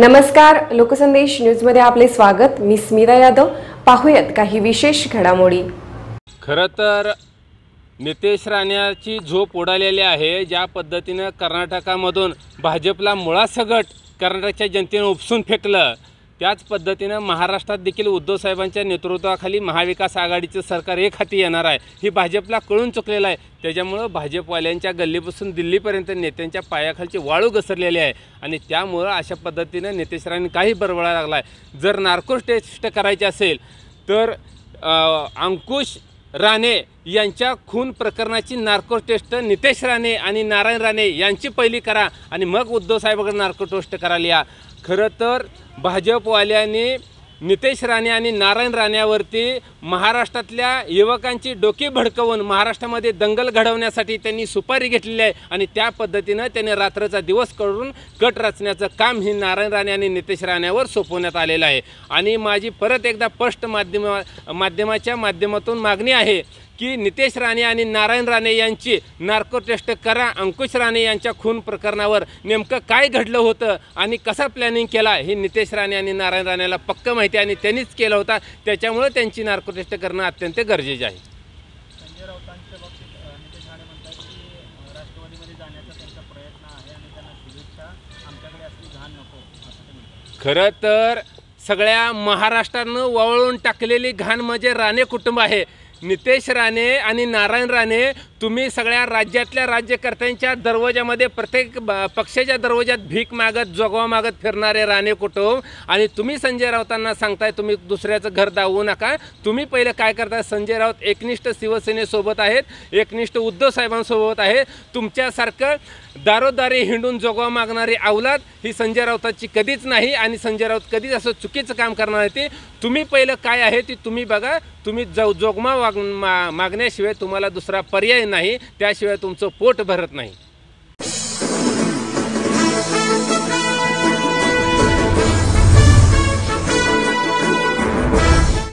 नमस्कार लोकसंदेश न्यूजमध्ये आपले स्वागत मी स्मिता यादव पाहूयात काही विशेष घडामोडी खरं तर नितेश राण्याची झोप उडालेली आहे ज्या पद्धतीनं कर्नाटकामधून भाजपला मुळासगट कर्नाटकच्या जनतेनं उपसून फेकलं त्याच पद्धतीनं महाराष्ट्रात देखील उद्धव साहेबांच्या नेतृत्वाखाली महाविकास आघाडीचं सरकार एक हाती येणार आहे ही भाजपला कळून चुकलेलं आहे त्याच्यामुळं भाजपवाल्यांच्या गल्लीपासून दिल्लीपर्यंत नेत्यांच्या पायाखालची वाळू घसरलेली आहे आणि त्यामुळं अशा पद्धतीनं नितेशरांनी काही बरबळा लागला आहे जर नार्को टेस्ट करायचे असेल तर अंकुश राणे यांच्या खून प्रकरणाची नार्को टेस्ट नितेश राणे आणि नारायण राणे यांची पहिली करा आणि मग उद्धव साहेबांकडे नार्को टेस्ट करायला या खरं तर भाजपवाल्याने नितेश राणे आणि नारायण राण्यावरती महाराष्ट्रातल्या युवकांची डोके भडकवून महाराष्ट्रामध्ये दंगल घडवण्यासाठी त्यांनी सुपारी घेतलेली आहे आणि त्या पद्धतीनं त्यांनी रात्रीचा दिवस करून कट रचण्याचं काम ही नारायण राणे आणि नितेश राण्यावर सोपवण्यात आलेलं आहे आणि माझी परत एकदा स्पष्ट माध्यम माध्यमाच्या माध्यमातून मागणी आहे की नितेश राणे आणि नारायण राणे यांची नार्को टेस्ट करा अंकुश राणे यांच्या खून प्रकरणावर नेमकं काय घडलं होतं आणि कसा प्लॅनिंग केला हे नितेश राणे आणि नारायण राणेला पक्क माहिती आहे आणि त्यांनीच केला होता त्याच्यामुळं त्यांची नार्को टेस्ट करणं अत्यंत गरजेचे आहे खरं तर सगळ्या महाराष्ट्रानं वळून टाकलेली घाण म्हणजे राणे कुटुंब आहे नितेश राणे आणि नारायण राणे तुम्ही सगळ्या राज्यातल्या राज्यकर्त्यांच्या दरवाज्यामध्ये प्रत्येक पक्षाच्या दरवाज्यात भीक मागत जोगवा मागत फिरणारे राणे कुटुंब आणि तुम्ही संजय राऊतांना सांगताय तुम्ही दुसऱ्याचं घर दावू नका तुम्ही पहिले काय करताय संजय राऊत एकनिष्ठ शिवसेनेसोबत आहेत एकनिष्ठ उद्धव साहेबांसोबत आहेत तुमच्यासारखं दारोदारी हिंडून जोगवा मागणारी अवलाद ही संजय राऊताची कधीच नाही आणि संजय राऊत कधीच असं चुकीचं काम करणार आहे ते तुम्ही पहिलं काय आहे ती तुम्ही बघा तुम्ही जो जोगमा मागण्याशिवाय तुम्हाला दुसरा पर्याय नाही त्याशिवाय तुमचं पोट भरत नाही